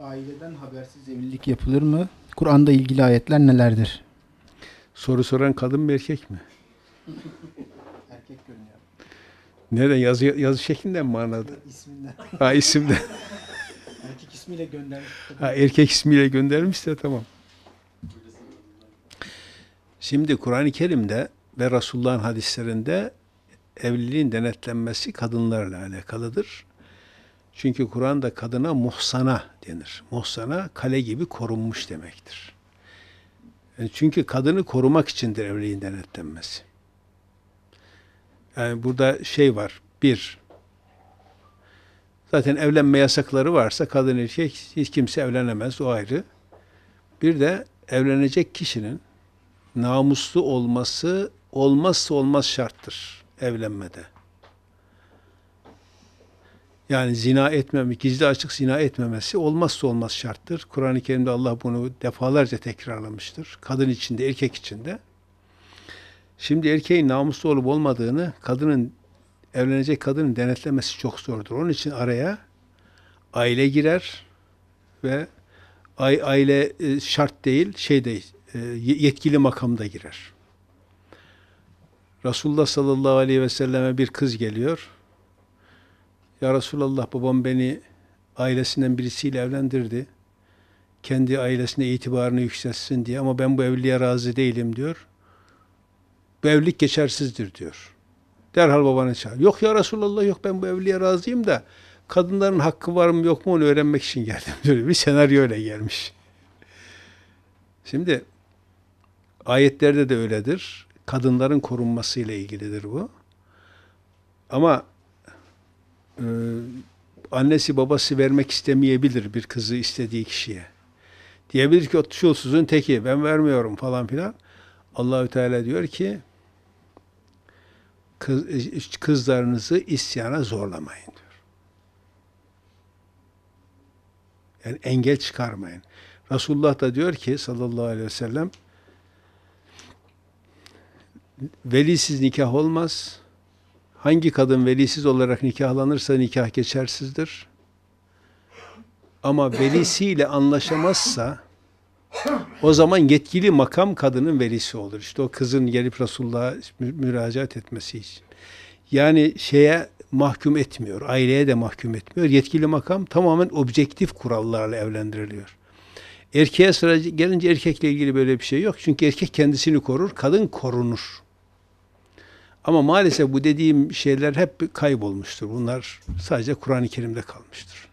Aileden habersiz evlilik yapılır mı? Kur'an'da ilgili ayetler nelerdir? Soru soran kadın mı erkek mi? erkek görünüyor. Nereden? Yazı, yazı şeklinden mi anladı? İsminden. Ha isimden. erkek ismiyle göndermiş. Ha erkek ismiyle göndermiş de tamam. Şimdi Kur'an-ı Kerim'de ve Resulullah'ın hadislerinde evliliğin denetlenmesi kadınlarla alakalıdır. Çünkü Kur'an'da kadına muhsana denir. Muhsana kale gibi korunmuş demektir. Yani e, çünkü kadını korumak içindir evliliğin denetlenmesi. Yani burada şey var. Bir, zaten evlenme yasakları varsa kadın erkek hiç kimse evlenemez. O ayrı. Bir de evlenecek kişinin namuslu olması olmazsa olmaz şarttır evlenmede. Yani zina etmemek, gizli açık zina etmemesi olmazsa olmaz şarttır. Kur'an-ı Kerim'de Allah bunu defalarca tekrarlamıştır. Kadın içinde, erkek içinde. Şimdi erkeğin namuslu olup olmadığını kadının evlenecek kadının denetlemesi çok zordur. Onun için araya aile girer ve aile e, şart değil, şey değil, e, yetkili makamda girer. Resulullah sallallahu aleyhi ve selleme bir kız geliyor. Ya Resulallah babam beni ailesinden birisiyle evlendirdi. Kendi ailesine itibarını yükseltsin diye ama ben bu evliliğe razı değilim diyor. Bu evlilik geçersizdir diyor. Derhal babanı çağır. Yok ya Resulallah yok ben bu evliliğe razıyım da kadınların hakkı var mı yok mu onu öğrenmek için geldim diyor. Bir senaryo öyle gelmiş. Şimdi ayetlerde de öyledir. Kadınların korunması ile ilgilidir bu. Ama e, annesi babası vermek istemeyebilir bir kızı istediği kişiye. Diyebilir ki o şulsuzun teki ben vermiyorum falan filan. Allahü Teala diyor ki kız, e, kızlarınızı isyana zorlamayın diyor. Yani engel çıkarmayın. Resulullah da diyor ki sallallahu aleyhi ve sellem velisiz nikah olmaz. Hangi kadın velisiz olarak nikahlanırsa nikah geçersizdir. Ama velisiyle anlaşamazsa o zaman yetkili makam kadının velisi olur. İşte o kızın gelip Resulullah'a müracaat etmesi için. Yani şeye mahkum etmiyor, aileye de mahkum etmiyor. Yetkili makam tamamen objektif kurallarla evlendiriliyor. Erkeğe sıra gelince erkekle ilgili böyle bir şey yok. Çünkü erkek kendisini korur, kadın korunur. Ama maalesef bu dediğim şeyler hep kaybolmuştur. Bunlar sadece Kur'an-ı Kerim'de kalmıştır.